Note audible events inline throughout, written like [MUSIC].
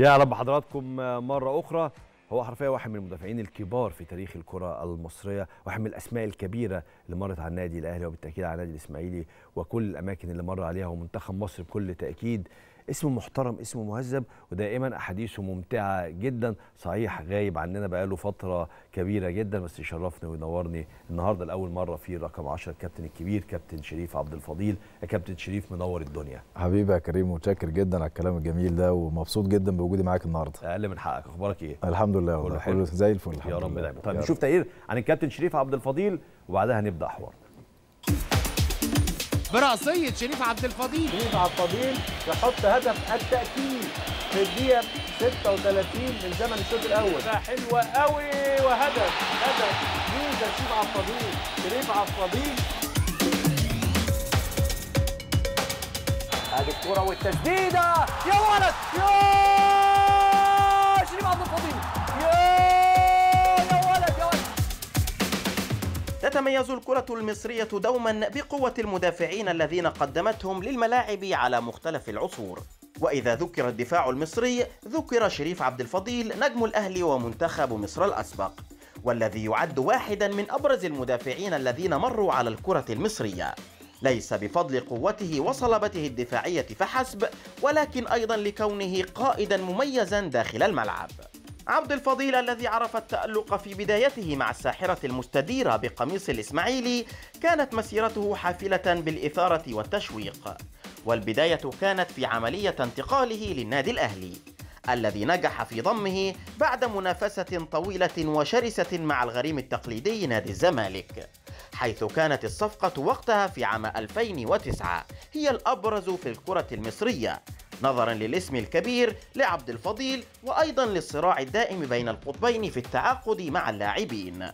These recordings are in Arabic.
يا رب حضراتكم آه، مرة أخرى هو حرفيا واحد من المدافعين الكبار في تاريخ الكرة المصرية واحد من الأسماء الكبيرة اللي مرت على النادي الأهلي وبالتأكيد على النادي الإسماعيلي وكل الأماكن اللي مر عليها ومنتخب مصر بكل تأكيد اسم محترم اسم مهذب ودائما احاديثه ممتعه جدا صحيح غايب عننا بقاله فتره كبيره جدا بس يشرفني وينورني النهارده لاول مره في رقم 10 الكابتن الكبير كابتن شريف عبد الفضيل يا كابتن شريف منور الدنيا حبيبي يا كريم متشكر جدا على الكلام الجميل ده ومبسوط جدا بوجودي معاك النهارده اقل من حقك اخبارك ايه الحمد لله والله كله زي الفل الحمد يا رب دايما طيب نشوف تقرير عن الكابتن شريف عبد الفضيل وبعدها هنبدا حوار برأسية شريف عبد الفضيل شريف عبد الفضيل يحط هدف التأكيد في الدقيقة 36 من زمن الشوط الأول حلوة قوي وهدف هدف ميزة شريف عبد الفضيل شريف عبد الفضيل هذه الكرة والتسديدة يا ولد يا تتميز الكرة المصرية دوما بقوة المدافعين الذين قدمتهم للملاعب على مختلف العصور وإذا ذكر الدفاع المصري ذكر شريف عبد الفضيل نجم الأهلي ومنتخب مصر الأسبق والذي يعد واحدا من أبرز المدافعين الذين مروا على الكرة المصرية ليس بفضل قوته وصلبته الدفاعية فحسب ولكن أيضا لكونه قائدا مميزا داخل الملعب عبد الفضيل الذي عرف التألق في بدايته مع الساحرة المستديرة بقميص الإسماعيلي كانت مسيرته حافلة بالإثارة والتشويق والبداية كانت في عملية انتقاله للنادي الأهلي الذي نجح في ضمه بعد منافسة طويلة وشرسة مع الغريم التقليدي نادي الزمالك حيث كانت الصفقة وقتها في عام 2009 هي الأبرز في الكرة المصرية نظرا للاسم الكبير لعبد الفضيل وأيضا للصراع الدائم بين القطبين في التعاقد مع اللاعبين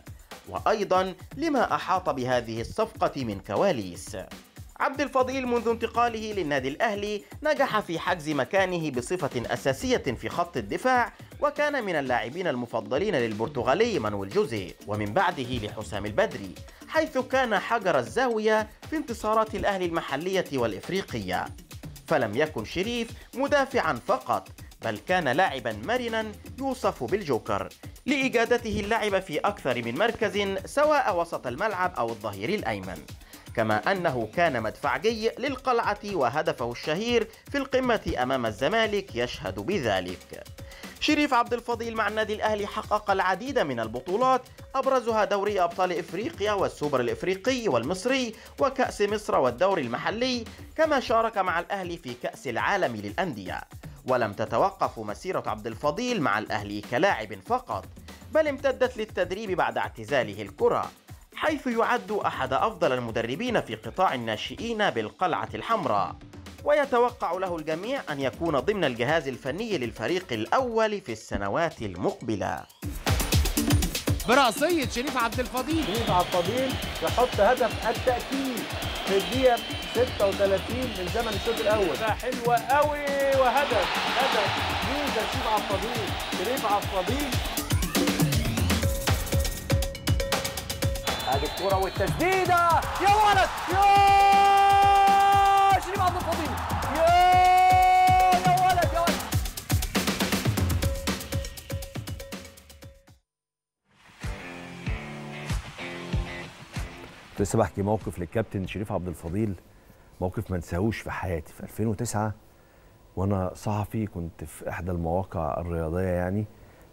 وأيضا لما أحاط بهذه الصفقة من كواليس عبد الفضيل منذ انتقاله للنادي الأهلي نجح في حجز مكانه بصفة أساسية في خط الدفاع وكان من اللاعبين المفضلين للبرتغالي مانويل جوزي ومن بعده لحسام البدري حيث كان حجر الزاوية في انتصارات الأهلي المحلية والإفريقية فلم يكن شريف مدافعا فقط بل كان لاعبا مرنا يوصف بالجوكر لإجادته اللعب في أكثر من مركز سواء وسط الملعب أو الظهير الأيمن كما أنه كان مدفعجي للقلعة وهدفه الشهير في القمة أمام الزمالك يشهد بذلك شريف عبد الفضيل مع النادي الأهلي حقق العديد من البطولات أبرزها دوري أبطال إفريقيا والسوبر الإفريقي والمصري وكأس مصر والدوري المحلي كما شارك مع الأهلي في كأس العالم للأندية ولم تتوقف مسيرة عبد الفضيل مع الأهلي كلاعب فقط بل امتدت للتدريب بعد اعتزاله الكره حيث يعد أحد أفضل المدربين في قطاع الناشئين بالقلعة الحمراء ويتوقع له الجميع أن يكون ضمن الجهاز الفني للفريق الأول في السنوات المقبلة برأسية شريف عبد الفضيل شريف عبد الفضيل يحط هدف التأكيد في الدقيقة 36 من زمن الشوط الأول حلوة قوي وهدف هدف ميزة شريف عبد الفضيل شريف عبد الفضيل هذه الكرة والتسديدة يا ولد يا شريف عبد الفضيل يا كنت لسه بحكي موقف للكابتن شريف عبد الفضيل موقف ما انساهوش في حياتي في 2009 وانا صحفي كنت في احدى المواقع الرياضيه يعني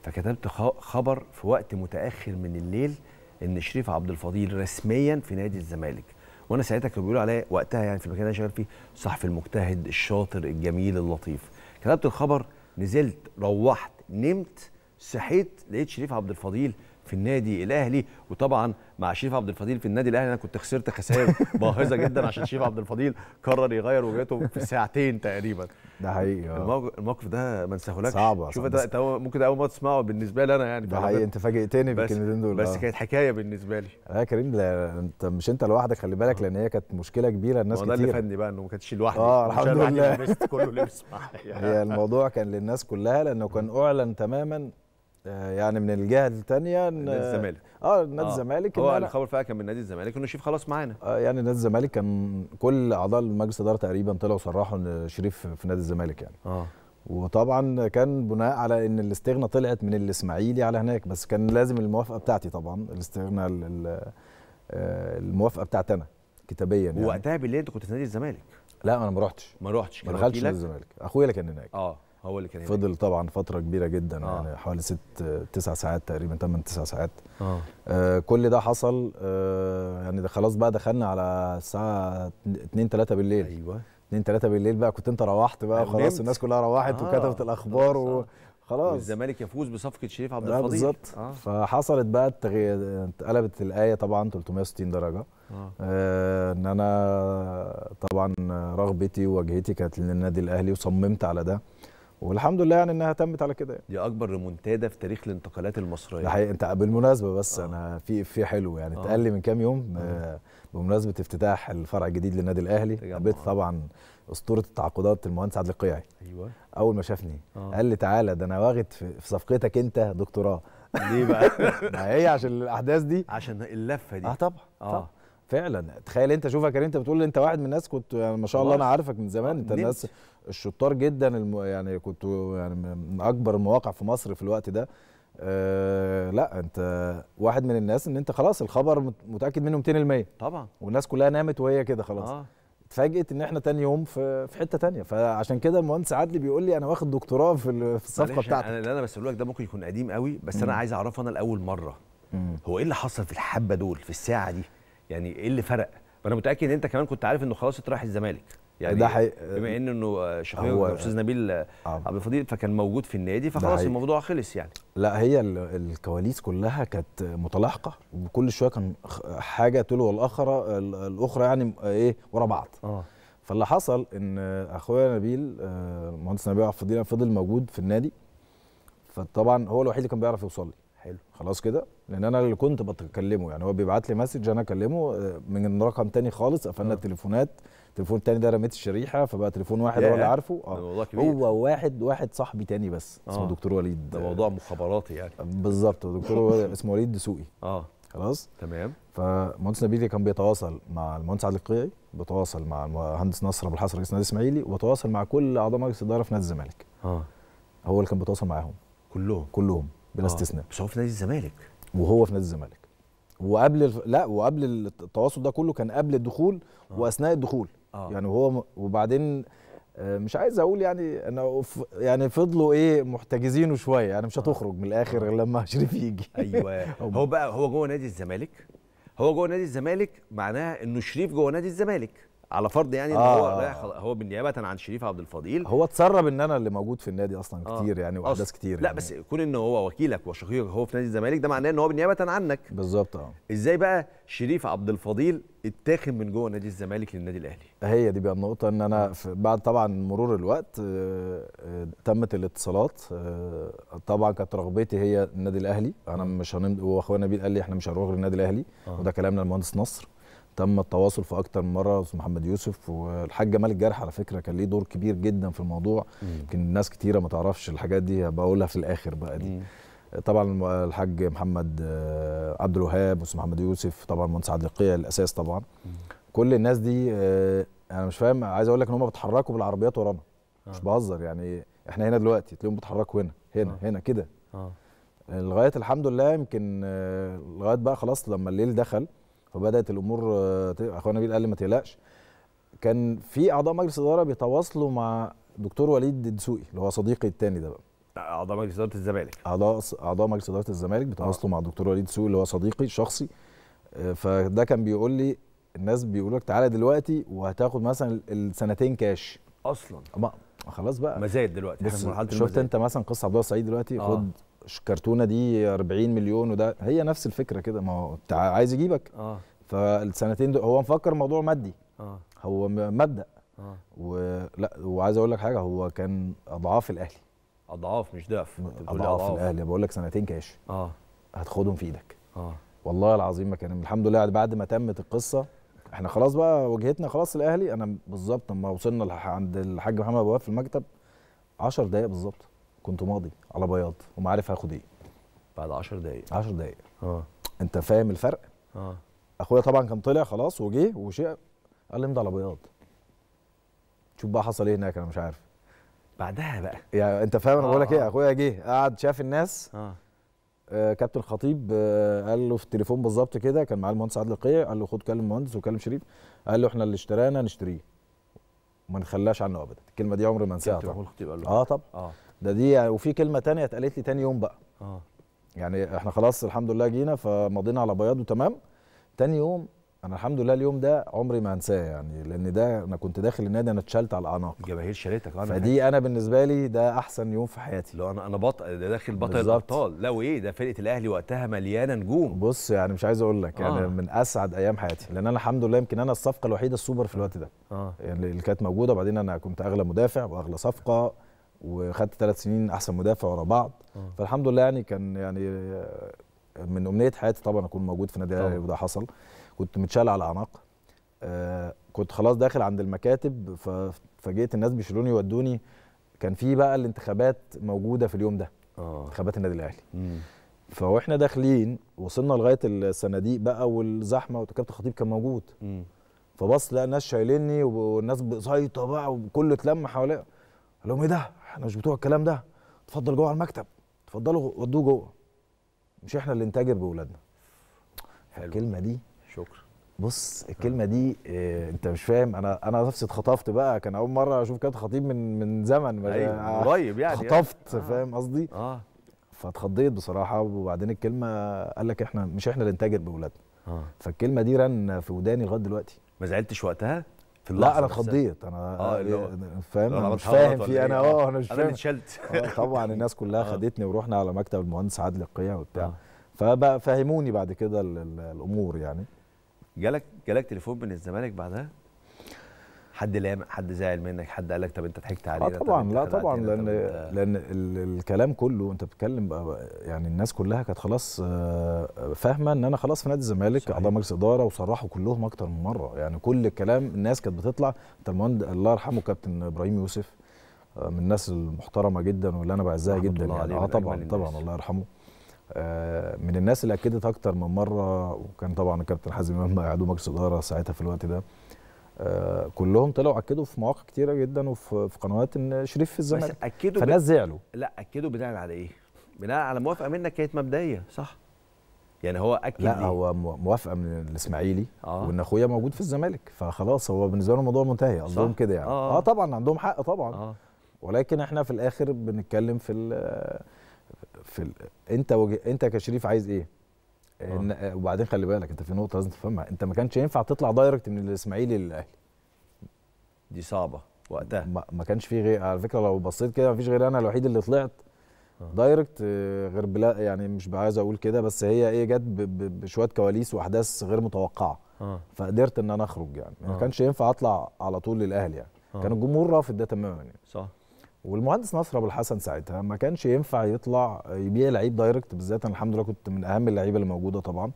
فكتبت خبر في وقت متاخر من الليل ان شريف عبد الفضيل رسميا في نادي الزمالك وانا ساعتها كانوا بيقولوا عليا وقتها يعني في المكان اللي انا شغال فيه صحفي المجتهد الشاطر الجميل اللطيف كتبت الخبر نزلت روحت نمت صحيت لقيت شريف عبد الفضيل في النادي الاهلي وطبعا مع شريف عبد الفضيل في النادي الاهلي انا كنت خسرت خسائر [LAUGHS] باهظه جدا عشان شريف عبد الفضيل قرر يغير وجهته في ساعتين تقريبا ده حقيقي آه. الموقف ده ما انساهولكش صعب شوف ده ممكن ده اول مره تسمعه بالنسبه لي انا يعني ده حقيقي انت فاجئتني بالكلمتين دول بس آه. كانت حكايه بالنسبه لي لا آه، يا كريم لا انت مش انت لوحدك خلي بالك لان هي كانت مشكله كبيره الناس كتير ده اللي فني بقى انه ما كانتش لوحدي اه الحمد لله كله لبس معايا [LAUGHS] هي الموضوع كان للناس كلها لانه كان اعلن تماما يعني من الجهه الثانيه نادي الزمالك اه نادي آه. الزمالك هو الخبر فعلا كان من نادي الزمالك انه شريف خلاص معانا آه يعني نادي الزمالك كان كل اعضاء مجلس الاداره تقريبا طلعوا صرحوا ان شريف في نادي الزمالك يعني اه وطبعا كان بناء على ان الاستغنى طلعت من الاسماعيلي على هناك بس كان لازم الموافقه بتاعتي طبعا الاستغنى آه، الموافقه بتاعتنا انا كتابيا يعني وقتها بالليل انت كنت في نادي الزمالك لا انا ما رحتش ما رحتش ما دخلتش نادي الزمالك اخويا اللي كان هناك اه هو اللي كان هناك. فضل طبعا فتره كبيره جدا آه. يعني حوالي ست تسع ساعات تقريبا تمن تسع ساعات آه. آه كل ده حصل آه يعني ده خلاص بقى دخلنا على الساعه 2 3 بالليل ايوه 2 3 بالليل بقى كنت انت روحت بقى خلاص الناس كلها روحت آه. وكتبت الاخبار آه. خلاص والزمالك يفوز بصفقه شريف عبد آه، الفضيل بالظبط آه. فحصلت بقى التغي... اتقلبت الايه طبعا 360 درجه آه. آه ان انا طبعا رغبتي ووجهتي كانت للنادي الاهلي وصممت على ده والحمد لله يعني انها تمت على كده يعني. دي اكبر ريمونتادا في تاريخ الانتقالات المصريه ده حقيقي انت بالمناسبه بس آه. انا في في حلو يعني آه. اتقال لي من كام يوم آه. آه. بمناسبه افتتاح الفرع الجديد للنادي الاهلي بيت طبعا اسطوره التعاقدات المهندس عادل القيعي ايوه اول ما شافني آه. قال لي تعالى ده انا واخد في صفقتك انت دكتوراه ليه بقى؟ [LAUGHS] ما هي عشان الاحداث دي عشان اللفه دي اه طبعا اه طبع. فعلا تخيل انت شوفك يعني، انت بتقول انت واحد من الناس كنت ما شاء الله انا عارفك من زمان انت الناس الشطار جدا الم... يعني كنت يعني من اكبر المواقع في مصر في الوقت ده أه لا انت واحد من الناس ان انت خلاص الخبر متاكد منه 200% طبعا والناس كلها نامت وهي كده خلاص آه. اتفاجئت ان احنا تاني يوم في في حته تانية فعشان كده المهندس عدلي بيقول لي انا واخد دكتوراه في الصفقه بتاعتي انا اللي انا بساله لك ده ممكن يكون قديم قوي بس مم. انا عايز اعرفه انا لاول مره مم. هو ايه اللي حصل في الحبه دول في الساعه دي يعني ايه اللي فرق فانا متاكد ان انت كمان كنت عارف انه خلاص راح الزمالك يعني ده حي... بما ان انه شخصيا استاذ نبيل آه. عبد الفضيل فكان موجود في النادي فخلاص الموضوع خلص يعني لا هي الكواليس كلها كانت متلاحقه وكل شويه كان حاجه تلو الاخرى الاخرى يعني ايه ورا بعض آه. فاللي حصل ان اخويا نبيل آه، المهندس نبيل عبد الفضيل فضل موجود في النادي فطبعا هو الوحيد اللي كان بيعرف يوصل لي حلو خلاص كده لان انا اللي كنت بكلمه يعني هو بيبعت لي مسج انا اكلمه آه، من رقم تاني خالص قفلنا آه. التليفونات التليفون التاني ده رميت الشريحه فبقى تليفون واحد هو اللي عارفه اه هو واحد واحد صاحبي تاني بس آه. اسمه آه. دكتور وليد ده موضوع مخابراتي يعني بالظبط دكتور [LAUGHS] اسمه وليد دسوقي اه خلاص تمام فمهندس نبيل كان بيتواصل مع المهندس عادل القيعي بيتواصل مع المهندس نصر ابو الحسن رئيس نادي الاسماعيلي وبتواصل مع كل اعضاء مجلس الاداره في نادي الزمالك اه هو اللي كان بيتواصل معاهم كلهم كلهم بلا آه. استثناء بس هو في نادي الزمالك وهو في نادي الزمالك وقبل لا وقبل التواصل ده كله كان قبل الدخول آه. واثناء الدخول آه. يعني هو وبعدين آه، مش عايز اقول يعني انا يعني فضلوا ايه محتجزينه شويه يعني مش هتخرج من الاخر آه. غير لما شريف يجي [LAUGHS] ايوه هو بقى هو جوه نادي الزمالك هو جوه نادي الزمالك معناها انه شريف جوه نادي الزمالك على فرض يعني آه. ان هو رايح هو بالنيابه عن شريف عبد الفضيل هو اتسرب ان انا اللي موجود في النادي اصلا آه. كتير يعني واحداث كتير لا يعني. بس كون ان هو وكيلك وشقيقك هو في نادي الزمالك ده معناه ان هو بالنيابه عنك بالظبط اه ازاي بقى شريف عبد الفضيل اتاخد من جوه نادي الزمالك للنادي الاهلي هي دي بقى النقطه ان انا بعد طبعا مرور الوقت آه، آه، تمت الاتصالات آه، طبعا كانت رغبتي هي النادي الاهلي انا مش هنمضي واخويا نبيل قال لي احنا مش هنروح للنادي الاهلي آه. وده كلامنا المهندس نصر تم التواصل في اكتر من مره استاذ محمد يوسف والحاج مالك جرح على فكره كان ليه دور كبير جدا في الموضوع يمكن ناس كتيره ما تعرفش الحاجات دي بقولها في الاخر بقى دي طبعا الحاج محمد آه، عبد الوهاب واستاذ محمد يوسف طبعا مهندس عادل الاساس طبعا مم. كل الناس دي آه، انا مش فاهم عايز اقول لك ان هم بيتحركوا بالعربيات ورانا آه. مش بهزر يعني احنا هنا دلوقتي تلاقيهم بيتحركوا هنا هنا آه. هنا كده آه. لغايه الحمد لله يمكن آه، لغايه بقى خلاص لما الليل دخل فبدات الامور آه، اخويا نبيل قال ما تقلقش كان في اعضاء مجلس اداره بيتواصلوا مع دكتور وليد الدسوقي اللي هو صديقي الثاني ده بقى اعضاء مجلس اداره الزمالك اعضاء اعضاء مجلس اداره الزمالك بيتواصلوا آه. مع الدكتور وليد الدسوقي اللي هو صديقي شخصي آه، فده كان بيقول لي الناس بيقولوا لك تعالى دلوقتي وهتاخد مثلا السنتين كاش اصلا ما خلاص بقى مزايد دلوقتي بس شفت انت مثلا قصه عبد الله السعيد دلوقتي آه. خد الكرتونه دي 40 مليون وده هي نفس الفكره كده ما هو عايز يجيبك اه فالسنتين دول هو مفكر موضوع مادي اه هو مبدا اه ولا وعايز اقول لك حاجه هو كان اضعاف الاهلي اضعاف مش ضعف اضعاف, أضعاف الاهلي بقول لك سنتين كاش اه هتاخدهم في ايدك اه والله العظيم ما كان الحمد لله بعد ما تمت القصه احنا خلاص بقى واجهتنا خلاص الاهلي انا بالظبط لما وصلنا عند الحاج محمد ابو في المكتب 10 دقائق بالظبط كنت ماضي على بياض وما عارف هاخد ايه بعد 10 دقايق 10 دقايق اه انت فاهم الفرق اه اخويا طبعا كان طلع خلاص وجه وشيء قال لي امضي على بياض شوف بقى حصل ايه هناك انا مش عارف بعدها بقى يعني انت فاهم انا آه بقول لك ايه آه. اخويا جه قعد شاف الناس اه, آه كابتن الخطيب آه قال له في التليفون بالظبط كده كان معاه المهندس عادل القيع قال له خد كلم المهندس وكلم شريف قال له احنا اللي اشترانا نشتريه وما نخلاش عنه ابدا الكلمه دي عمري ما انساها طبعا اه طبعا اه ده دي يعني وفي كلمه تانية اتقالت لي تاني يوم بقى اه يعني احنا خلاص الحمد لله جينا فمضينا على بياض وتمام تاني يوم انا الحمد لله اليوم ده عمري ما انساه يعني لان ده انا كنت داخل النادي انا اتشلت على الاعناق الجماهير شالتك آه، انا فدي انا بالنسبه لي ده احسن يوم في حياتي لو انا انا بطل ده داخل بطل الابطال لا وايه ده فرقه الاهلي وقتها مليانه نجوم بص يعني مش عايز اقول لك يعني آه. يعني من اسعد ايام حياتي لان انا الحمد لله يمكن انا الصفقه الوحيده السوبر في الوقت ده آه. يعني اللي كانت موجوده وبعدين انا كنت اغلى مدافع واغلى صفقه وخدت ثلاث سنين احسن مدافع ورا بعض آه. فالحمد لله يعني كان يعني آه، من امنيه حياتي طبعا اكون موجود في نادي الاهلي وده حصل كنت متشال على اعناق آه كنت خلاص داخل عند المكاتب ففاجئت الناس بيشيلوني يودوني كان في بقى الانتخابات موجوده في اليوم ده اه انتخابات النادي الاهلي فواحنا داخلين وصلنا لغايه الصناديق بقى والزحمه وكابتن الخطيب كان موجود فبص لقى الناس شايليني والناس بزيطه بقى وكله اتلم حواليا قال لهم ايه ده؟ احنا مش بتوع الكلام ده اتفضل جوه على المكتب اتفضلوا ودوه جوه مش احنا اللي نتاجر باولادنا الكلمه دي شكرا بص الكلمه دي إيه انت مش فاهم انا انا نفسي اتخطفت بقى كان اول مره اشوف كده خطيب من من زمن ايوه قريب يعني خطفت يعني. آه. فاهم قصدي اه فاتخضيت بصراحه وبعدين الكلمه قال لك احنا مش احنا اللي نتاجر باولادنا آه. فالكلمه دي رن في وداني لغايه دلوقتي ما زعلتش وقتها في اللحظه لا انا اتخضيت انا آه, آه، فاهم انا مش فاهم في إيه؟ انا اه انا مش فاهم انا اتشلت آه، طبعا الناس كلها خدتني ورحنا على مكتب المهندس عادل القيع وبتاع آه. فبقى فهموني بعد كده الامور يعني جالك جالك تليفون من الزمالك بعدها حد لام حد زعل منك حد قال لك طب انت ضحكت علينا آه طبعا لا طبعا لان لان الكلام كله انت بتتكلم يعني الناس كلها كانت خلاص آه، فاهمه ان انا خلاص في نادي الزمالك اعضاء مجلس اداره وصرحوا كلهم اكتر من مره يعني كل الكلام الناس كانت بتطلع انت المهند الله يرحمه كابتن ابراهيم يوسف آه، من الناس المحترمه جدا واللي انا بعزها جدا يعني اه طبعا طبعا الله يرحمه آه، من الناس اللي اكدت اكتر من مره وكان طبعا الكابتن حازم امام [LAUGHS] عضو مجلس اداره ساعتها في الوقت ده آه، كلهم طلعوا اكدوا في مواقع كتيره جدا وفي قنوات ان شريف في الزمالك بس اكدوا فالناس زعلوا لا اكدوا بناء على ايه؟ بناء على موافقه منك كانت مبدئيه صح؟ يعني هو اكد لا هو موافقه من الاسماعيلي آه. وان اخويا موجود في الزمالك فخلاص هو بالنسبه له الموضوع منتهي قصدهم كده يعني آه. اه طبعا عندهم حق طبعا آه. ولكن احنا في الاخر بنتكلم في في ال... انت وج... انت كشريف عايز ايه؟ آه. إن... آه، وبعدين خلي بالك انت في نقطه لازم تفهمها انت ما كانش ينفع تطلع دايركت من الاسماعيلي للاهلي دي صعبه وقتها ما, ما كانش في غير على فكره لو بصيت كده ما فيش غير انا الوحيد اللي طلعت آه. دايركت غير بلا يعني مش عايز اقول كده بس هي ايه جت بشويه كواليس واحداث غير متوقعه فقدرت ان انا اخرج يعني ما كانش ينفع اطلع على طول للاهلي يعني كان الجمهور رافض ده تماما يعني صح والمهندس نصر ابو الحسن ساعتها ما كانش ينفع يطلع يبيع لعيب دايركت بالذات انا الحمد لله كنت من اهم اللعيبه اللي موجوده طبعا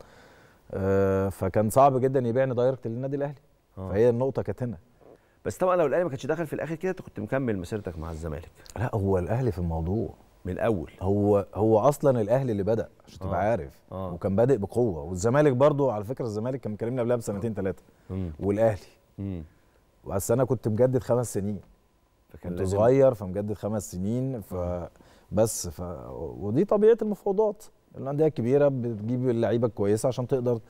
آه، فكان صعب جدا يبيعني دايركت للنادي الاهلي آه. فهي النقطه كانت هنا بس طبعا لو الاهلي ما كانش دخل في الاخر كده انت كنت مكمل مسيرتك مع الزمالك لا هو الاهلي في الموضوع من الاول هو هو اصلا الاهلي اللي بدا عشان تبقى آه. عارف أوه. وكان بادئ بقوه والزمالك برضو على فكره الزمالك كان مكلمني قبلها بسنتين ثلاثه والاهلي بس انا كنت مجدد خمس سنين كنت صغير فمجدد خمس سنين فبس ف... ودي طبيعه المفاوضات الانديه الكبيره بتجيب اللعيبه الكويسه عشان تقدر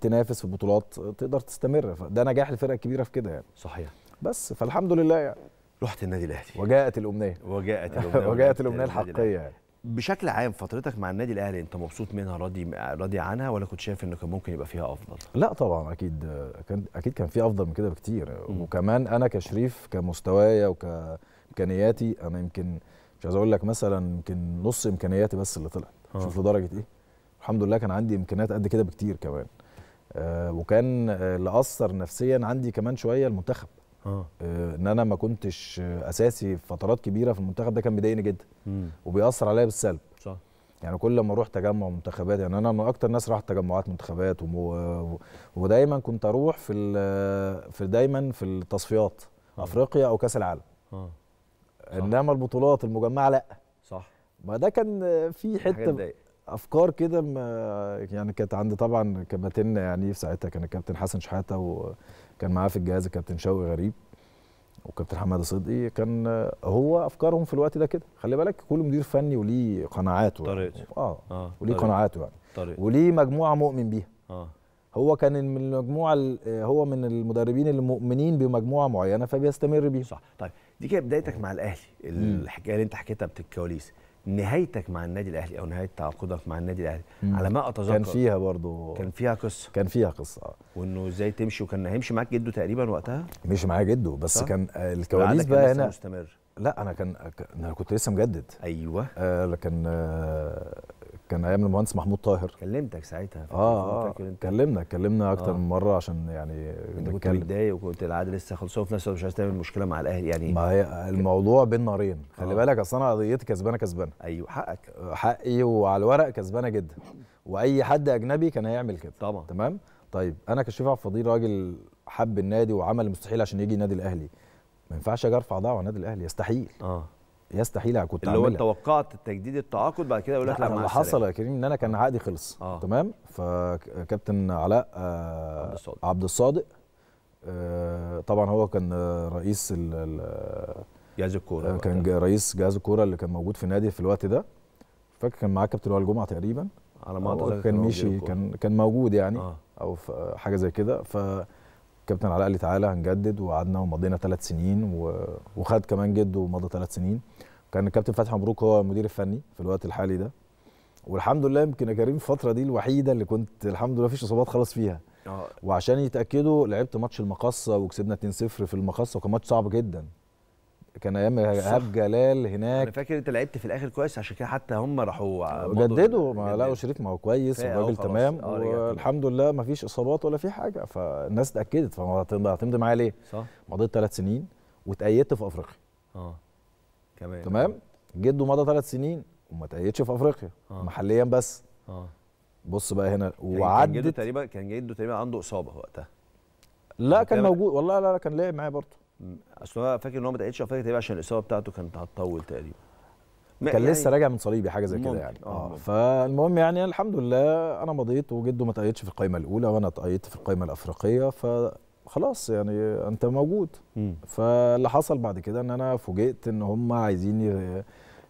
تنافس في البطولات تقدر تستمر فده نجاح الفرقه الكبيره في كده يعني صحيح بس فالحمد لله يعني رحت النادي الاهلي وجاءت الامنيه وجاءت [LAUGHS] الامنيه وجاءت الامنيه الحقيقيه يعني بشكل عام فترتك مع النادي الاهلي انت مبسوط منها راضي راضي عنها ولا كنت شايف انه كان ممكن يبقى فيها افضل؟ لا طبعا اكيد كان اكيد كان في افضل من كده بكتير م. وكمان انا كشريف كمستوايا وكامكانياتي انا يمكن مش عايز اقول لك مثلا يمكن نص امكانياتي بس اللي طلعت آه. شوف لدرجه ايه الحمد لله كان عندي امكانيات قد كده بكتير كمان آه وكان آه، اللي اثر نفسيا عندي كمان شويه المنتخب آه. آه. ان انا ما كنتش اساسي في فترات كبيره في المنتخب ده كان بيضايقني جدا مم. وبيأثر عليا بالسلب صح يعني كل ما اروح تجمع منتخبات يعني انا من اكتر ناس راحت تجمعات منتخبات ومو... ودايما كنت اروح في ال... في دايما في التصفيات آه. افريقيا او كاس العالم آه. انما البطولات المجمعه لا صح ما ده كان في حته افكار كده يعني كانت عندي طبعا كباتنه يعني في ساعتها كان الكابتن حسن شحاته و... كان معاه في الجهاز الكابتن شوقي غريب وكابتن حماده صدقي كان هو افكارهم في الوقت ده كده خلي بالك كل مدير فني وليه قناعاته يعني. طريقته اه, آه. وليه طريق. قناعاته يعني طريق. وليه مجموعه مؤمن بيها آه. هو كان من المجموعه آه، هو من المدربين المؤمنين بمجموعه معينه فبيستمر بيها صح طيب دي كانت بدايتك آه. مع الاهلي الحكايه اللي انت حكيتها بتاعت الكواليس نهايتك مع النادي الاهلي او نهايه تعاقدك مع النادي الاهلي مم. على ما اتذكر كان فيها برضه كان فيها قصه كان فيها قصه اه وانه ازاي تمشي وكان هيمشي معاك جده تقريبا وقتها مشي معايا جده بس صح؟ كان الكواليس بقى هنا مستمر لا انا كان انا كنت لسه مجدد ايوه آه لكن آه كان ايام المهندس محمود طاهر كلمتك ساعتها اه, آه، كلمنا كلمنا اكتر آه. من مره عشان يعني انت كنت متضايق وكنت العاده لسه خلصان في نفس الوقت مش عايز تعمل مشكله مع الاهلي يعني ما هي الموضوع بين نارين خلي آه. بالك اصل انا قضيتي كسبانه كسبانه ايوه حقك حقي وعلى الورق كسبانه جدا واي حد اجنبي كان هيعمل كده طبعا تمام طيب انا عبد فضيل راجل حب النادي وعمل المستحيل عشان يجي النادي الاهلي ما ينفعش اجي ارفع دعوه على النادي الاهلي يستحيل اه يستحيل كنت اللي هو انت توقعت تجديد التعاقد بعد كده يقول لك لا اللي حصل يا كريم ان انا كان عقدي خلص آه. تمام فكابتن علاء آه عبد الصادق, عبد الصادق آه طبعا هو كان رئيس ال جهاز الكوره آه كان رئيس جهاز الكوره اللي كان موجود في النادي في الوقت ده فاكر كان معاه كابتن وائل جمعه تقريبا على ما كان مشي كان كان موجود يعني آه. او حاجه زي كده ف كابتن علاء قال لي تعالى هنجدد وقعدنا ومضينا ثلاث سنين وخد كمان جده ومضى ثلاث سنين كان الكابتن فتحي مبروك هو المدير الفني في الوقت الحالي ده والحمد لله يمكن يا كريم الفتره دي الوحيده اللي كنت الحمد لله فيش اصابات خلاص فيها آه. وعشان يتاكدوا لعبت ماتش المقصه وكسبنا 2-0 في المقصه وكان ماتش صعب جدا كان ايام ايهاب جلال هناك انا فاكر انت لعبت في الاخر كويس عشان كده حتى هم راحوا جددوا ما لقوا شريف ما هو كويس الراجل آه، تمام آه، والحمد لله ما فيش اصابات ولا في حاجه فالناس اتاكدت فهتمضي هتمضي معايا ليه؟ صح مضيت ثلاث سنين واتأيدت في افريقيا اه كمان تمام جده مضى ثلاث سنين وما تأيدش في افريقيا آه. محليا بس اه بص بقى هنا وعدت كان جده تقريبا كان جده تقريبا عنده اصابه وقتها لا كان موجود والله لا, لا كان لعب معايا برضه اصل انا فاكر ان هو ما تقعدش افريقيا تقريبا عشان الاصابه بتاعته كانت هتطول تقريبا كان يعني لسه راجع من صليبي حاجه زي كده يعني اه, آه، فالمهم يعني الحمد لله انا مضيت وجده ما تأيدش في القائمه الاولى وانا تأيدت في القائمه الافريقيه فخلاص يعني انت موجود فاللي حصل بعد كده ان انا فوجئت ان هم عايزين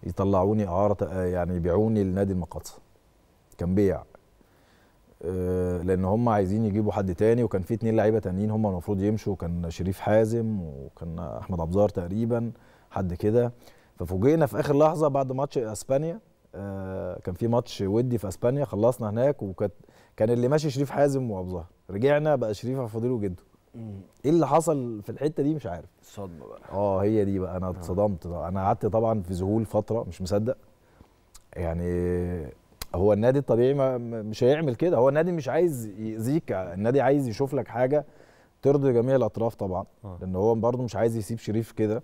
يطلعوني اعاره آه، يعني يبيعوني لنادي المقاصه كان بيع آه، لان هم عايزين يجيبوا حد تاني وكان في اتنين لعيبه تانيين هم المفروض يمشوا كان شريف حازم وكان احمد ابزار تقريبا حد كده ففوجئنا في اخر لحظه بعد ماتش اسبانيا آه، كان في ماتش ودي في اسبانيا خلصنا هناك وكانت كان اللي ماشي شريف حازم وابزار رجعنا بقى شريف فاضل وجده ايه اللي حصل في الحته دي مش عارف صدمه بقى اه هي دي بقى انا آه. اتصدمت انا قعدت طبعا في ذهول فتره مش مصدق يعني هو النادي الطبيعي ما مش هيعمل كده هو النادي مش عايز يأذيك النادي عايز يشوف لك حاجه ترضي جميع الاطراف طبعا آه. لان هو برضه مش عايز يسيب شريف كده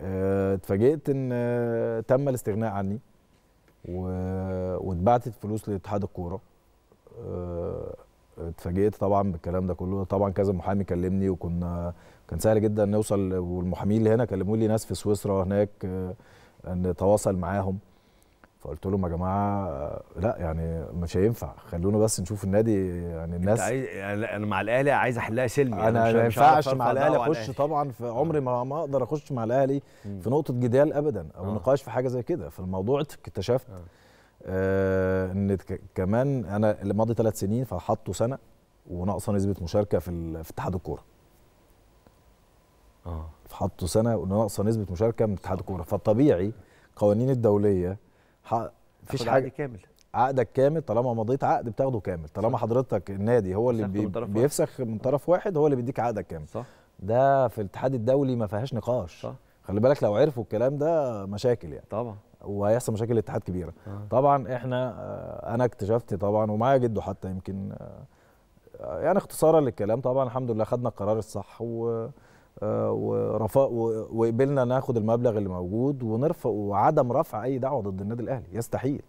آه، اتفاجئت ان آه، تم الاستغناء عني و... واتبعتت فلوس لاتحاد الكوره آه، اتفاجئت طبعا بالكلام ده كله طبعا كذا محامي كلمني وكنا كان سهل جدا نوصل والمحامين اللي هنا كلموا لي ناس في سويسرا هناك نتواصل معاهم فقلت لهم يا جماعه آه، لا يعني مش هينفع خلونا بس نشوف النادي يعني الناس عايز يعني انا مع الاهلي عايز احلها سلمي يعني انا, أنا ما ينفعش مع الاهلي اخش طبعا في عمري ما, ما اقدر اخش مع الاهلي في نقطه جدال ابدا او آه. نقاش في حاجه زي كده فالموضوع اكتشفت آه. آه ان كمان انا اللي ماضي ثلاث سنين فحطوا سنه وناقصه نسبه مشاركه في في اتحاد الكوره اه فحطوا سنه وناقصه نسبه مشاركه من اتحاد الكوره فالطبيعي القوانين الدوليه مفيش حاجه كامل عقدك كامل طالما مضيت عقد بتاخده كامل طالما صح. حضرتك النادي هو اللي بي بيفسخ من طرف واحد هو اللي بيديك عقدك كامل صح ده في الاتحاد الدولي ما فيهاش نقاش صح. خلي بالك لو عرفوا الكلام ده مشاكل يعني طبعا وهيحصل مشاكل الاتحاد كبيره آه. طبعا احنا آه، انا اكتشفت طبعا ومعايا جده حتى يمكن آه، يعني اختصارا للكلام طبعا الحمد لله خدنا القرار الصح و آه، ورفا وقبلنا ناخد المبلغ اللي موجود ونرفع وعدم رفع اي دعوه ضد النادي الاهلي يستحيل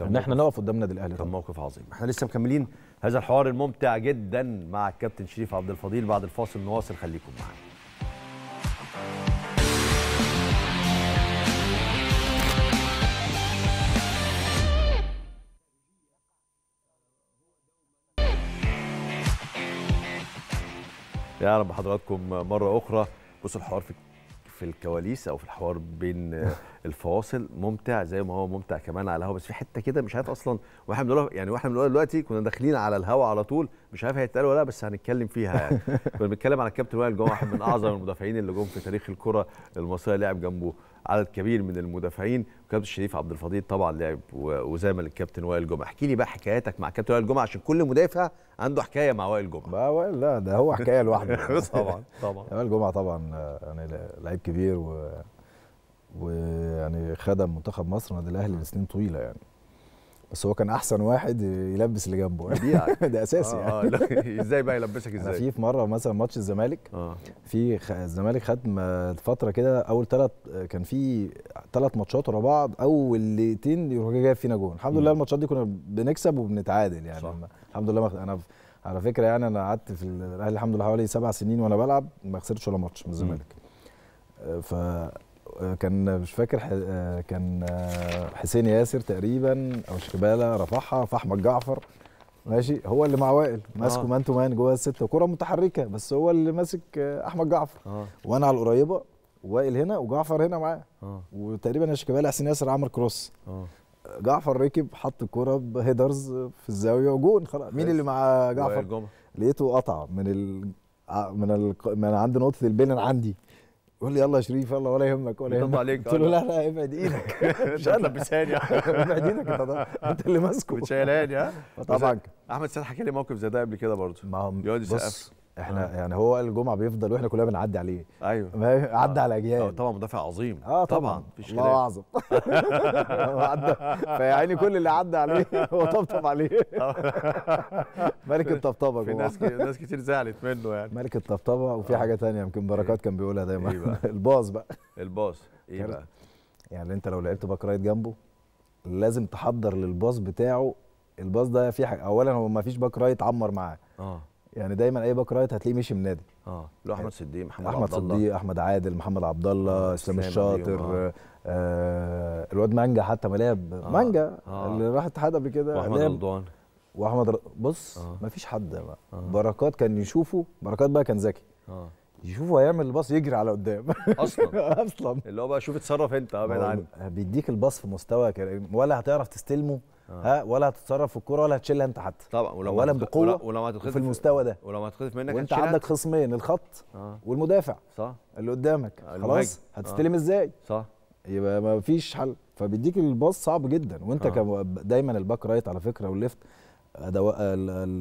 ان احنا نقف قدام النادي الاهلي كان موقف عظيم احنا لسه مكملين هذا الحوار الممتع جدا مع الكابتن شريف عبد الفضيل بعد الفاصل نواصل خليكم معانا يا رب بحضراتكم مره اخرى بصوا الحوار في في الكواليس او في الحوار بين الفواصل ممتع زي ما هو ممتع كمان على الهوا بس في حته كده مش عارف اصلا واحنا بنقولها يعني واحنا بنقولها دلوقتي كنا داخلين على الهوا على طول مش عارف هيتقال ولا لا بس هنتكلم فيها يعني [LAUGHS] كنا بنتكلم على الكابتن وائل جمعه واحد من اعظم المدافعين اللي جم في تاريخ الكره المصريه لعب جنبه عدد كبير من المدافعين وكابتن الشريف عبد الفضيل طبعا لعب وزامل الكابتن وائل جمعه احكي لي بقى حكاياتك مع كابتن وائل جمعه عشان كل مدافع عنده حكايه مع وائل جمعه بقى وائل لا ده هو حكايه لوحده [LAUGHS] طبعا طبعا وائل جمعه طبعا آه، يعني لعيب كبير و ويعني خدم منتخب مصر ونادي الاهلي لسنين طويله يعني بس هو كان احسن واحد يلبس اللي جنبه [LAUGHS] يعني [LAUGHS] ده اساسي آه يعني آه، [LAUGHS] ازاي بقى يلبسك ازاي؟ في في مره مثلا ماتش الزمالك آه. في خ... الزمالك خد فتره كده اول ثلاث كان في ثلاث ماتشات ورا بعض اول ليلتين يروح جايب فينا جون الحمد لله الماتشات دي كنا بنكسب وبنتعادل يعني صح. الحمد لله انا على فكره يعني انا قعدت في الاهلي الحمد لله حوالي سبع سنين وانا بلعب ما خسرتش ولا ماتش من الزمالك آه، ف آه، كان مش فاكر آه، كان آه، حسين ياسر تقريبا او شيكابالا رفعها فاحمد جعفر ماشي هو اللي مع وائل ماسكه آه. مان تو مان جوه السته كره متحركه بس هو اللي ماسك احمد جعفر آه. وانا على القريبه وائل هنا وجعفر هنا معاه آه. وتقريبا شيكابالا حسين ياسر عمل كروس آه. جعفر ركب حط الكوره بهيدرز في الزاويه وجون خلاص مين اللي مع جعفر لقيته قطع من ال... من ال... من عند نقطه البين عندي قول لي يلا شريف يلا ولا يهمك ولا يهمك عليك قلت له لا لا ابعد ايدك [LAUGHS] مش انا لبساني [LAUGHS] ابعد ايدك انت انت اللي ماسكه بتشيلاني ها [LAUGHS] طبعا احمد سيد حكى لي موقف زي ده قبل كده برضه يقعد يسقف احنا آه. يعني هو الجمعه بيفضل واحنا كلنا بنعدي عليه ايوه عدى آه. على اجيال آه، طبعا مدافع عظيم اه طبعا, مفيش كلام الله اعظم [LAUGHS] فيعني كل اللي عدى عليه [LAUGHS] هو طبطب عليه [LAUGHS] ملك الطبطبه في ناس ناس كتير زعلت منه يعني ملك الطبطبه وفي حاجه ثانيه آه. يمكن بركات كان بيقولها دايما إيه الباص بقى الباص ايه يعني بقى يعني انت لو لعبت باك رايت جنبه لازم تحضر للباص بتاعه الباص ده في حاجه اولا هو ما فيش باك رايت عمر معاه اه يعني دايما اي باك رايت هتلاقيه مشي من نادي اه لو احمد صديق محمد احمد صديق احمد عادل محمد عبد الله آه، اسلام الشاطر آه. آه الواد مانجا حتى ما لعب آه. مانجا آه. اللي راح اتحاد قبل كده واحمد رمضان واحمد بص آه. مفيش حد بقى. آه. بركات كان يشوفه بركات بقى كان ذكي آه. يشوفه هيعمل الباص يجري على قدام [LAUGHS] اصلا اصلا اللي هو بقى شوف اتصرف انت ابعد عنه بيديك الباص في مستوى كريم ولا هتعرف تستلمه آه. ها ولا هتتصرف في الكوره ولا هتشيلها انت حتى طبعا ولو ولا بقوه ولو هتتخطف في المستوى ده ولو هتتخطف منك وانت عندك خصمين الخط آه. والمدافع صح اللي قدامك آه. خلاص هتستلم آه. ازاي صح يبقى ما فيش حل فبيديك الباص صعب جدا وانت آه. دايما الباك رايت على فكره والليفت دو...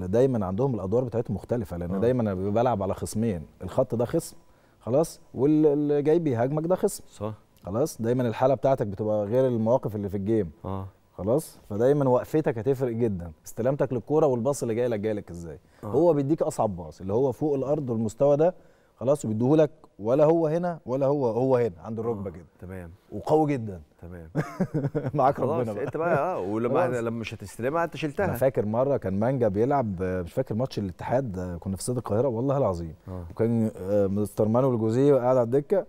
دايما عندهم الادوار بتاعتهم مختلفه لان آه. دايما انا بلعب على خصمين الخط ده خصم خلاص واللي جاي بيهاجمك ده خصم صح خلاص دايما الحاله بتاعتك بتبقى غير المواقف اللي في الجيم آه. خلاص فدايما وقفتك هتفرق جدا استلامتك للكوره والباص اللي جاي لك جاي لك ازاي آه. هو بيديك اصعب باص اللي هو فوق الارض والمستوى ده خلاص وبيديهولك ولا هو هنا ولا هو هو هنا عند الركبه آه. كده تمام وقوي جدا تمام [LAUGHS] معاك ربنا بقى انت بقى اه ولما لما مش هتستلمها انت شلتها انا فاكر مره كان مانجا بيلعب مش فاكر ماتش الاتحاد كنا في استاد القاهره والله العظيم آه. وكان آه، مستر مانويل جوزيه قاعد على الدكه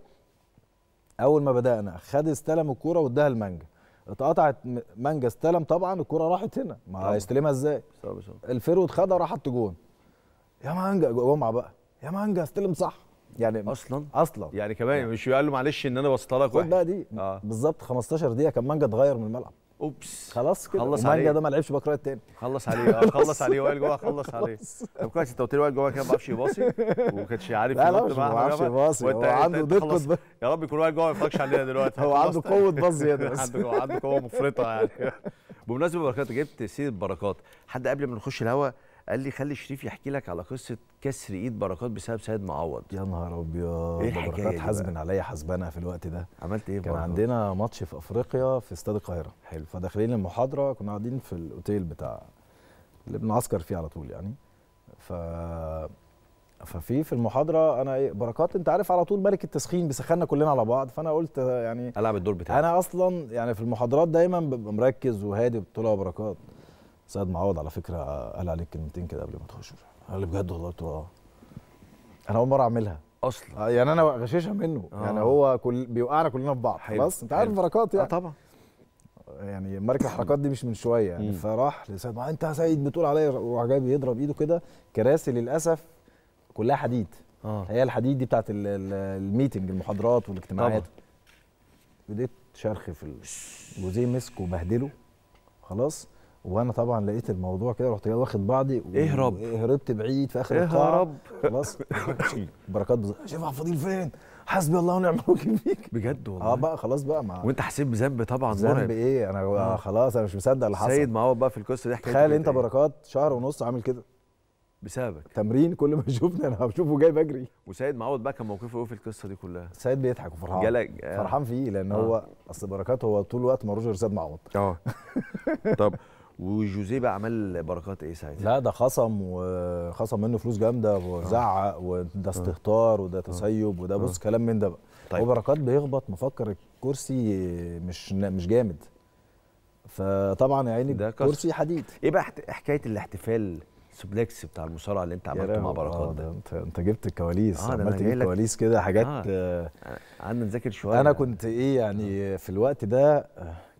اول ما بدانا خد استلم الكوره واداها لمانجا اتقطعت مانجا استلم طبعا الكره راحت هنا ما هيستلمها ازاي الفيرود خدها راحت جون يا مانجا جمعه بقى يا مانجا استلم صح يعني اصلا اصلا يعني كمان يعني. مش قال له معلش ان انا بسطلك واحد بقى دي آه. بالظبط 15 دقيقه كان مانجا اتغير من الملعب اوبس خلاص كده خلص عليه ده ما لعبش بكره التاني خلص عليه اه خلص عليه وائل جوه خلص [LAUGHS] عليه طب كويس انت قلت لي وائل جوه كان ما بيعرفش يباصي وما كانش عارف لا لا مش ما بيعرفش يباصي هو عنده دقه يا رب يكون وائل جوه ما يتفرجش علينا دلوقتي هو عنده قوه باص زياده [LAUGHS] عنده عنده قوه مفرطه يعني [LAUGHS] بمناسبه بركات جبت سيره بركات حد قبل ما نخش الهوا قال لي خلي شريف يحكي لك على قصه كسر ايد بركات بسبب سيد معوض يا نهار ابيض إيه بركات حاسبن عليا حاسبانها في الوقت ده عملت ايه كان عندنا ماتش في افريقيا في استاد القاهره حلو فداخلين المحاضره كنا قاعدين في الاوتيل بتاع اللي بنعسكر فيه على طول يعني ف ففي في المحاضره انا ايه بركات انت عارف على طول ملك التسخين بيسخنا كلنا على بعض فانا قلت يعني العب الدور بتاعي انا اصلا يعني في المحاضرات دايما ببقى مركز وهادي بطلع بركات سيد معوض على فكره قال عليك كلمتين كده قبل ما تخش قال لي بجد والله قلت اه انا اول مره اعملها اصلا آه، يعني انا غششها منه آه. يعني هو كل بيوقعنا كلنا في بعض خلاص انت عارف بركات يعني اه طبعا يعني مارك الحركات دي مش من شويه يعني فراح لسيد معوض انت يا سيد بتقول عليا وراح جاي بيضرب ايده كده كراسي للاسف كلها حديد آه. هي الحديد دي بتاعت الميتنج المحاضرات والاجتماعات طبعا. بديت شرخ في جوزيه مسكه وبهدله خلاص وانا طبعا لقيت الموضوع كده رحت جاي واخد بعضي اهرب هربت بعيد في اخر إيه القاعه اهرب خلاص [LAUGHS] بركات شوف عبد الفضيل فين حسبي الله ونعم الوكيل فيك بجد والله اه بقى خلاص بقى مع وانت حسيت بذنب طبعا ذنب ايه انا آه. خلاص انا مش مصدق اللي حصل سيد معوض بقى في القصه دي حكايه تخيل انت إيه؟ بركات شهر ونص عامل كده بسببك تمرين كل ما يشوفني انا بشوفه جاي بجري وسيد معوض بقى كان موقفه ايه في القصه دي كلها؟ سيد بيضحك وفرحان جلج آه. فرحان فيه لان آه. هو اصل بركات هو طول الوقت ما غير سيد معوض اه طب [LAUGHS] وجوزيه بقى عمل بركات ايه ساعتها؟ لا ده خصم وخصم منه فلوس جامده وزعق آه. وده آه. استهتار وده آه. تسيب وده بص كلام من ده بقى طيب. وبركات بيخبط مفكر الكرسي مش مش جامد فطبعا يا عيني ده كرسي حديد ايه بقى حكايه الاحتفال سوبلكس بتاع المصارعه اللي انت عملته مع بركات ده انت انت جبت الكواليس آه عملت جبت الكواليس كده حاجات آه. آه. قعدنا نذاكر شويه انا كنت ايه يعني آه. في الوقت ده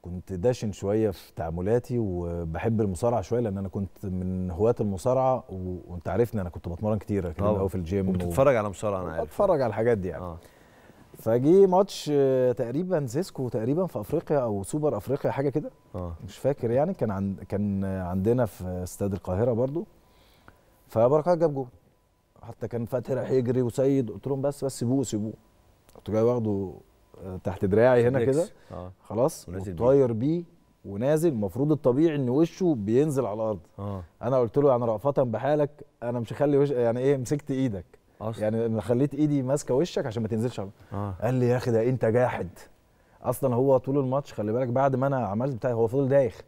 كنت داشن شويه في تعاملاتي وبحب المصارعه شويه لان انا كنت من هواة المصارعه و... وانت عارفني انا كنت بتمرن كتير كده في الجيم وبتتفرج و... على مصارعه انا عارف بتفرج على الحاجات دي يعني آه. فجي ماتش تقريبا زيسكو تقريبا في افريقيا او سوبر افريقيا حاجه كده آه. مش فاكر يعني كان عن... كان عندنا في استاد القاهره برضو فبركات جاب جول حتى كان فاتح راح يجري وسيد قلت لهم بس بس سيبوه سيبوه قلت جاي واخده تحت دراعي هنا كده آه. خلاص طاير بيه ونازل المفروض الطبيعي ان وشه بينزل على الارض آه. انا قلت له يعني رأفة بحالك انا مش هخلي وش يعني ايه مسكت ايدك أصلا. يعني انا خليت ايدي ماسكه وشك عشان ما تنزلش على آه. قال لي يا اخي ده انت جاحد اصلا هو طول الماتش خلي بالك بعد ما انا عملت بتاعي هو فضل دايخ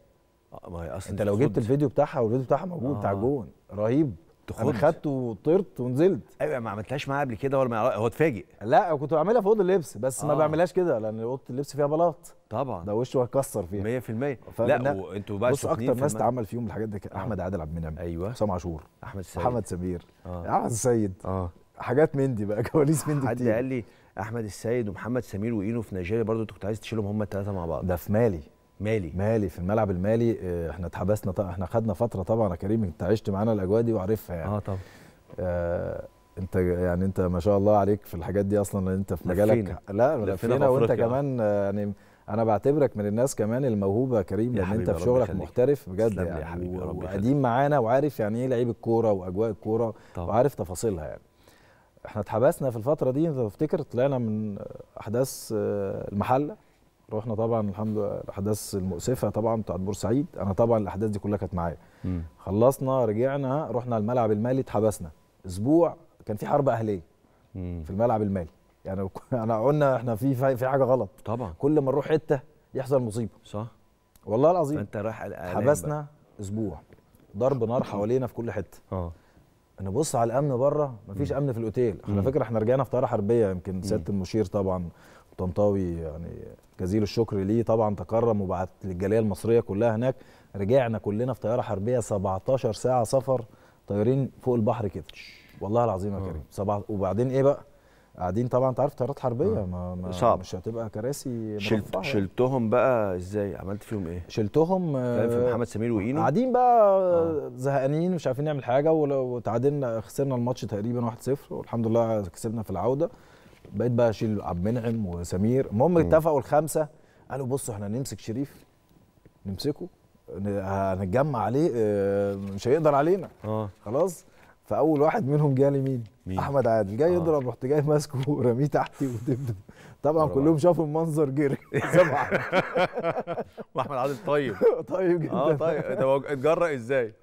آه ما هي اصلا انت لو جبت الفيديو بتاعها والفيديو بتاعها موجود آه. بتاع الجون رهيب تخض انا خدته وطرت ونزلت ايوه ما عملتهاش معاه قبل كده ولا ما هو اتفاجئ لا كنت بعملها في اوضه اللبس بس آه. ما بعملهاش كده لان اوضه اللبس فيها بلاط طبعا ده وشه هيكسر فيها 100% لا وانتوا بقى بص اكتر ناس تعمل فيهم الحاجات دي كان آه. احمد عادل عبد المنعم ايوه حسام عاشور احمد السيد محمد سمير آه. احمد السيد اه حاجات من دي بقى [LAUGHS] كواليس من دي حد قال لي احمد السيد ومحمد سمير واينو في نيجيريا برضه انت كنت عايز تشيلهم هم الثلاثه مع بعض ده في مالي مالي مالي في الملعب المالي آه، احنا اتحبسنا احنا خدنا فتره طبعا يا كريم انت عشت معانا الاجواء دي وعارفها يعني اه طبعا آه انت يعني انت ما شاء الله عليك في الحاجات دي اصلا انت في مجالك لفينا. لا لفينا وانت كمان آه، يعني انا بعتبرك من الناس كمان الموهوبه يا كريم لان انت في شغلك محترف بجد يعني وقديم معانا وعارف يعني ايه لعيب الكوره واجواء الكوره وعارف تفاصيلها يعني احنا اتحبسنا في الفتره دي انت تفتكر طلعنا من احداث آه، المحله رحنا طبعا الحمد لله الاحداث المؤسفه طبعا بتاعت بورسعيد انا طبعا الاحداث دي كلها كانت معايا خلصنا رجعنا رحنا الملعب المالي اتحبسنا اسبوع كان في حرب اهليه مم. في الملعب المالي يعني [LAUGHS] انا قلنا احنا في في حاجه غلط طبعا كل ما نروح حته يحصل مصيبه صح والله العظيم انت رايح حبسنا اسبوع ضرب نار حوالينا في كل حته اه نبص على الامن بره مفيش امن في الاوتيل على فكره احنا رجعنا في طياره حربيه يمكن سياده المشير طبعا الطنطاوي يعني جزيل الشكر ليه طبعا تكرم وبعت للجاليه المصريه كلها هناك رجعنا كلنا في طياره حربيه 17 ساعه سفر طايرين فوق البحر كده والله العظيم يا آه. كريم سبع وبعدين ايه بقى قاعدين طبعا انت عارف طيارات حربيه آه. ما, ما صعب مش هتبقى كراسي شلت يعني. شلتهم بقى ازاي عملت فيهم ايه شلتهم كان في آه، محمد سمير واينو قاعدين بقى آه. زهقانين مش عارفين نعمل حاجه وتعادلنا خسرنا الماتش تقريبا 1-0 والحمد لله كسبنا في العوده بقيت بقى اشيل عبد المنعم وسمير المهم اتفقوا الخمسه قالوا بصوا احنا نمسك شريف نمسكه هنتجمع عليه آه، مش هيقدر علينا اه خلاص فاول واحد منهم جالي مين, مين؟ احمد عادل جاي آه. يضرب آه. رحت جاي ماسكه ورميه تحتي ودبدب طبعا كلهم شافوا المنظر جري طبعا [LAUGHS] واحمد عادل طيب [LAUGHS] طيب جدا اه طيب ده اتجرأ ازاي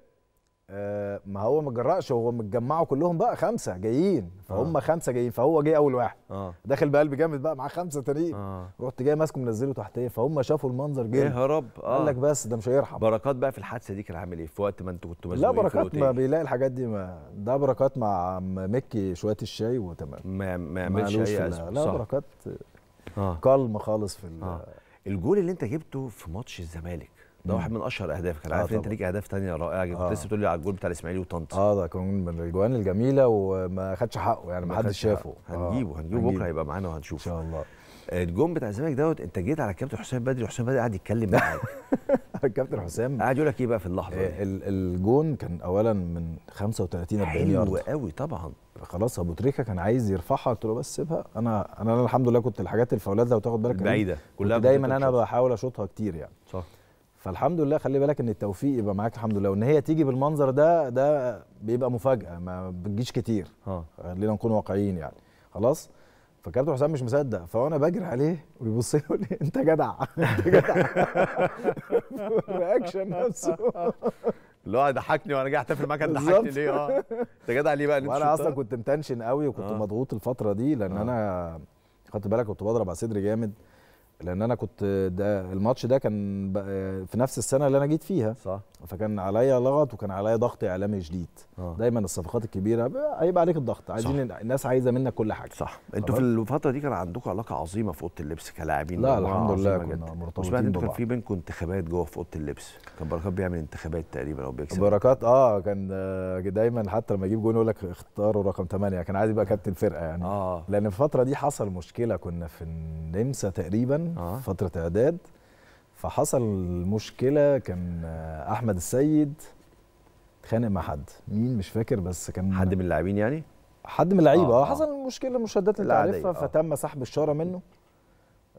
آه، ما هو ما جرأش هو متجمعوا كلهم بقى خمسه جايين فهم آه. خمسه جايين فهو جه اول واحد آه. داخل بقلب جامد بقى معاه خمسه تانيين آه. رحت جاي ماسكه منزله تحتيه فهم شافوا المنظر جه إيه يا رب آه. قال لك بس ده مش هيرحم بركات بقى في الحادثه دي كان عامل ايه في وقت ما انتوا كنتوا لا إيه بركات ما بيلاقي الحاجات دي ما ده بركات مع مكي شويه الشاي وتمام ما ما يعملش اي لا, لا بركات آه. كالم خالص في آه. الجول اللي انت جبته في ماتش الزمالك ده واحد من اشهر اهدافك انا آه عارف آه انت ليك اهداف ثانيه رائعه جدا آه. لسه بتقول لي على الجول بتاع الاسماعيلي وطنطا اه ده كان من الاجوان الجميله وما خدش حقه يعني ما حدش شافه آه. هنجيبه هنجيبه بكره هيبقى معانا وهنشوفه ان شاء الله الجون بتاع الزمالك دوت انت جيت على الكابتن حسام بدري حسام بدري قاعد يتكلم معاك الكابتن [LAUGHS] حسام قاعد يقول لك ايه بقى في اللحظه دي آه، الجون كان اولا من 35 40 يارد حلو قوي طبعا خلاص ابو تريكه كان عايز يرفعها قلت له بس سيبها انا انا الحمد لله كنت الحاجات الفاولات لو تاخد بالك بعيده كلها دايما انا بحاول اشوطها كتير يعني صح فالحمد لله خلي بالك ان التوفيق يبقى معاك الحمد لله وان هي تيجي بالمنظر ده ده بيبقى مفاجاه ما بتجيش كتير اه خلينا نكون واقعيين يعني خلاص فكابتن حسام مش مصدق فانا بجري عليه ويبص لي يقول لي انت جدع [LAUGHS] انت جدع الرياكشن [LAUGHS] نفسه اللي هو ضحكني وانا جاي احتفل معاك ضحكني ليه اه انت جدع ليه بقى انا وانا اصلا كنت متنشن قوي وكنت آه. مضغوط الفتره دي لان آه. انا خدت بالك كنت بضرب على صدري جامد لان انا كنت ده الماتش ده كان في نفس السنه اللي انا جيت فيها صح فكان عليا لغط وكان عليا ضغط اعلامي شديد آه. دايما الصفقات الكبيره هيبقى عليك الضغط عايزين صح. الناس عايزه منك كل حاجه صح انتوا في الفتره دي كان عندكم علاقه عظيمه في اوضه اللبس كلاعبين لا الحمد لله كنا مرتبطين وسمعت انتوا كان في بينكم انتخابات جوه في اوضه اللبس كان بركات بيعمل انتخابات تقريبا او بيكسب بركات اه كان آه، دايما حتى لما يجيب جون يقول لك اختاروا رقم 8 كان عايز يبقى كابتن فرقه يعني آه. لان في الفتره دي حصل مشكله كنا في النمسا تقريبا آه. فتره اعداد فحصل مشكله كان احمد السيد اتخانق مع حد مين مش فاكر بس كان حد من اللاعبين يعني حد من اللعيبه آه. آه. حصل آه. مشكله مشادات انت آه. فتم سحب الشاره منه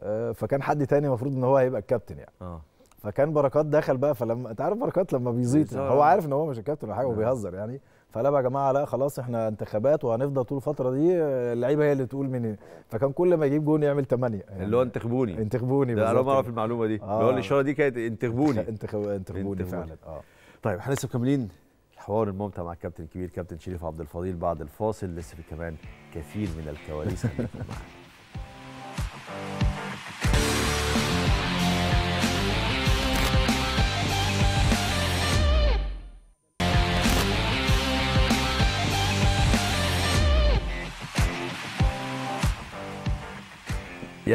آه فكان حد تاني المفروض ان هو هيبقى الكابتن يعني آه. فكان بركات دخل بقى فلما انت عارف بركات لما بيزيط هو عارف ان هو مش الكابتن ولا حاجه آه. وبيهزر يعني فلا يا جماعه لا خلاص احنا انتخابات وهنفضل طول الفتره دي اللعيبه هي اللي تقول مني فكان كل ما يجيب جون يعمل ثمانيه يعني اللي هو انتخبوني انتخبوني بالظبط انا ما اعرف المعلومه دي آه. اللي هو آه. الاشاره دي كانت انتخبوني [LAUGHS] انتخبوني, انتخبوني فعلا اه طيب احنا لسه مكملين الحوار الممتع مع الكابتن الكبير كابتن شريف عبد الفضيل بعد الفاصل لسه في كمان كثير من الكواليس هنكون معاه [LAUGHS]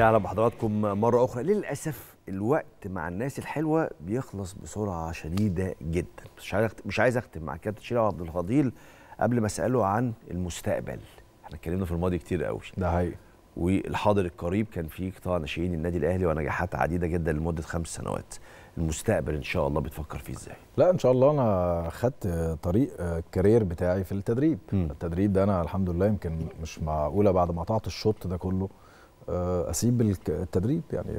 رب بحضراتكم مرة أخرى للأسف الوقت مع الناس الحلوة بيخلص بسرعة شديدة جدا مش عايز مش عايز أختم مع كابتن شيري عبد الفضيل قبل ما أسأله عن المستقبل احنا اتكلمنا في الماضي كتير قوي ده حقيقي والحاضر القريب كان فيه قطاع ناشئين النادي الاهلي ونجاحات عديده جدا لمده خمس سنوات المستقبل ان شاء الله بتفكر فيه ازاي لا ان شاء الله انا خدت طريق الكارير بتاعي في التدريب م. التدريب ده انا الحمد لله يمكن مش معقوله بعد ما قطعت الشوط ده كله آه، اسيب التدريب يعني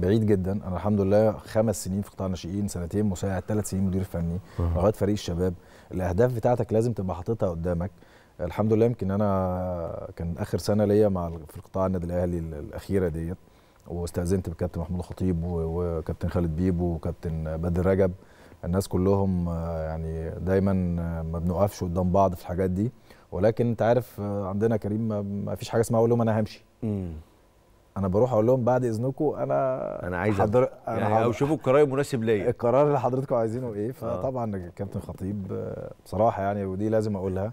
بعيد جدا انا الحمد لله خمس سنين في قطاع الناشئين سنتين مساعد ثلاث سنين مدير فني لغايه فريق الشباب الاهداف بتاعتك لازم تبقى حاططها قدامك الحمد لله يمكن انا كان اخر سنه ليا مع في القطاع النادي الاهلي الاخيره ديت واستاذنت بكابتن محمود الخطيب وكابتن خالد بيبو وكابتن بدر رجب الناس كلهم آه، يعني دايما آه، ما بنوقفش قدام بعض في الحاجات دي ولكن انت عارف عندنا كريم ما فيش حاجه اسمها اقول لهم انا همشي مم. انا بروح اقول لهم بعد اذنكم انا انا عايز حضر... انا يعني او شوفوا القرار المناسب ليا [LAUGHS] القرار اللي حضرتكم عايزينه ايه آه. فطبعا الكابتن خطيب آه، بصراحه يعني ودي لازم اقولها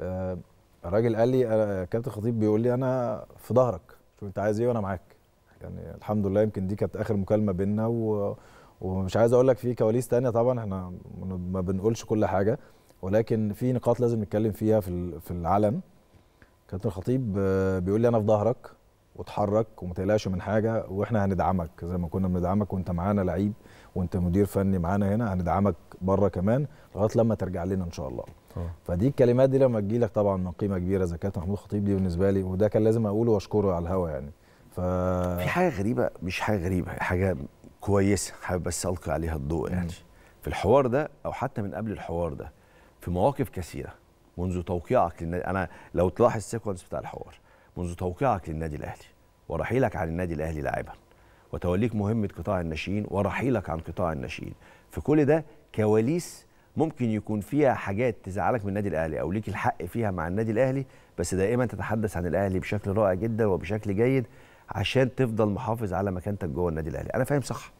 آه، الراجل قال لي كابتن خطيب بيقول لي انا في ظهرك شوف انت عايز ايه وانا معاك يعني الحمد لله يمكن دي كانت اخر مكالمه بينا و... ومش عايز اقول لك في كواليس تانية طبعا احنا ما بنقولش كل حاجه ولكن في نقاط لازم نتكلم فيها في في العلن كابتن الخطيب آه، بيقول لي انا في ظهرك واتحرك وما تقلقش من حاجه واحنا هندعمك زي ما كنا بندعمك وانت معانا لعيب وانت مدير فني معانا هنا هندعمك بره كمان لغايه لما ترجع لنا ان شاء الله أوه. فدي الكلمات دي لما تجي لك طبعا من قيمه كبيره زي كابتن محمود الخطيب دي بالنسبه لي وده كان لازم اقوله واشكره على الهوا يعني ف في حاجه غريبه مش حاجه غريبه حاجه كويسه حابب بس القي عليها الضوء يعني في الحوار ده او حتى من قبل الحوار ده في مواقف كثيره منذ توقيعك للنادي انا لو تلاحظ السيكونس بتاع الحوار منذ توقيعك للنادي الاهلي ورحيلك عن النادي الاهلي لاعبا وتوليك مهمه قطاع الناشئين ورحيلك عن قطاع الناشئين في كل ده كواليس ممكن يكون فيها حاجات تزعلك من النادي الاهلي او ليك الحق فيها مع النادي الاهلي بس دائما تتحدث عن الاهلي بشكل رائع جدا وبشكل جيد عشان تفضل محافظ على مكانتك جوه النادي الاهلي انا فاهم صح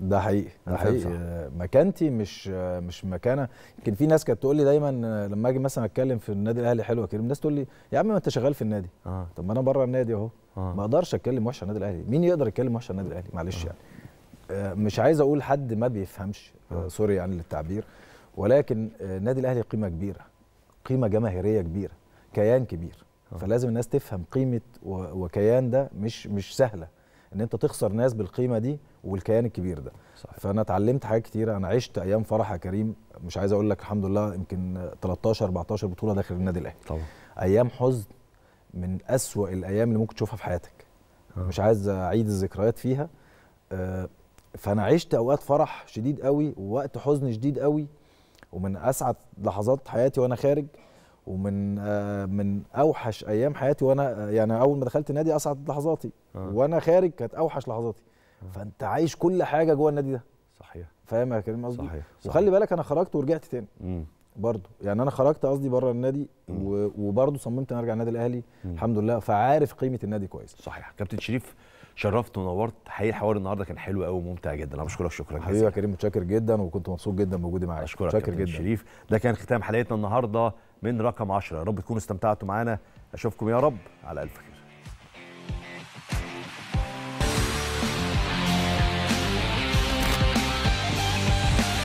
ده حقيقي ده حقيقي آه، مكانتي مش آه، مش مكانه يمكن في ناس كانت تقول لي دايما آه، لما اجي مثلا اتكلم في النادي الاهلي حلو يا كريم الناس تقول لي يا عم ما انت شغال في النادي آه. طب ما انا بره النادي اهو آه. ما اقدرش اتكلم وحش عن النادي الاهلي مين يقدر يتكلم وحش عن النادي الاهلي معلش آه. يعني مش عايز اقول حد ما بيفهمش آه. سوري يعني للتعبير ولكن النادي الاهلي قيمه كبيره قيمه جماهيريه كبيره كيان كبير آه. فلازم الناس تفهم قيمه وكيان ده مش مش سهله ان انت تخسر ناس بالقيمه دي والكيان الكبير ده صحيح. فانا اتعلمت حاجات كتيره انا عشت ايام فرح يا كريم مش عايز اقول لك الحمد لله يمكن 13 14 بطوله داخل النادي الاهلي طبعا ايام حزن من اسوا الايام اللي ممكن تشوفها في حياتك أه. مش عايز اعيد الذكريات فيها آه، فانا عشت اوقات فرح شديد قوي ووقت حزن شديد قوي ومن اسعد لحظات حياتي وانا خارج ومن آه، من اوحش ايام حياتي وانا آه، يعني اول ما دخلت النادي اسعد لحظاتي آه. وانا خارج كانت اوحش لحظاتي آه. فانت عايش كل حاجه جوه النادي ده صحيح فاهم يا كريم قصدي صحيح. صحيح. وخلي بالك انا خرجت ورجعت تاني برضه يعني انا خرجت قصدي بره النادي وبرضه صممت ان ارجع النادي الاهلي مم. الحمد لله فعارف قيمه النادي كويس صحيح كابتن شريف شرفت ونورت حقيقي الحوار النهارده كان حلو قوي وممتع جدا انا بشكرك شكرا جزيلا حبيبي يا كريم متشكر جدا وكنت مبسوط جدا بوجودي معاك اشكرك كابتن جدا. شريف ده كان ختام حلقتنا النهارده من رقم 10 يا رب تكونوا استمتعتوا معانا اشوفكم يا رب على الف خير